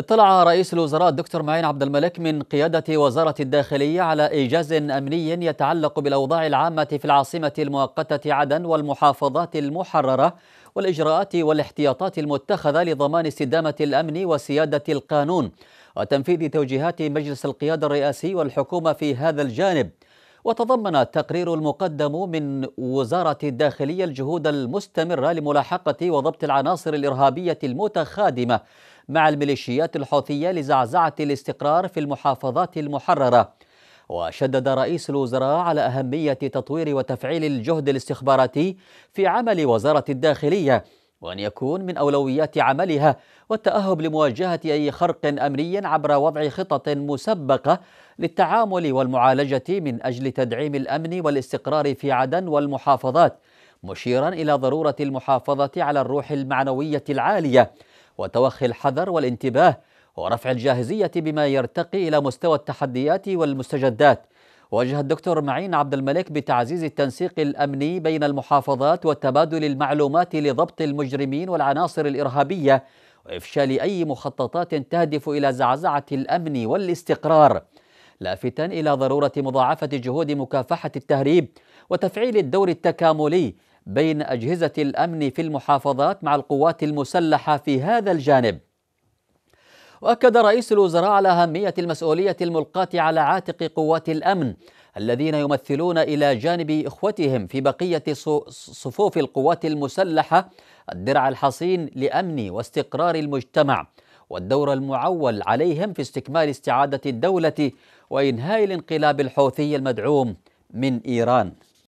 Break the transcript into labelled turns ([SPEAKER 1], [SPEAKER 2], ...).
[SPEAKER 1] اطلع رئيس الوزراء الدكتور معين عبد الملك من قيادة وزارة الداخلية على إيجاز أمني يتعلق بالأوضاع العامة في العاصمة المؤقتة عدن والمحافظات المحررة والإجراءات والاحتياطات المتخذة لضمان استدامة الأمن وسيادة القانون وتنفيذ توجيهات مجلس القيادة الرئاسي والحكومة في هذا الجانب وتضمن التقرير المقدم من وزارة الداخلية الجهود المستمرة لملاحقة وضبط العناصر الإرهابية المتخادمة مع الميليشيات الحوثية لزعزعة الاستقرار في المحافظات المحررة وشدد رئيس الوزراء على أهمية تطوير وتفعيل الجهد الاستخباراتي في عمل وزارة الداخلية وأن يكون من أولويات عملها والتأهب لمواجهة أي خرق أمني عبر وضع خطط مسبقة للتعامل والمعالجة من أجل تدعيم الأمن والاستقرار في عدن والمحافظات مشيرا إلى ضرورة المحافظة على الروح المعنوية العالية وتوخي الحذر والانتباه ورفع الجاهزية بما يرتقي إلى مستوى التحديات والمستجدات وجه الدكتور معين عبد الملك بتعزيز التنسيق الأمني بين المحافظات وتبادل المعلومات لضبط المجرمين والعناصر الإرهابية وإفشال أي مخططات تهدف إلى زعزعة الأمن والاستقرار لافتا إلى ضرورة مضاعفة جهود مكافحة التهريب وتفعيل الدور التكاملي بين أجهزة الأمن في المحافظات مع القوات المسلحة في هذا الجانب وأكد رئيس الوزراء على أهمية المسؤولية الملقاة على عاتق قوات الأمن الذين يمثلون إلى جانب إخوتهم في بقية صفوف القوات المسلحة الدرع الحصين لأمن واستقرار المجتمع والدور المعول عليهم في استكمال استعادة الدولة وإنهاء الانقلاب الحوثي المدعوم من إيران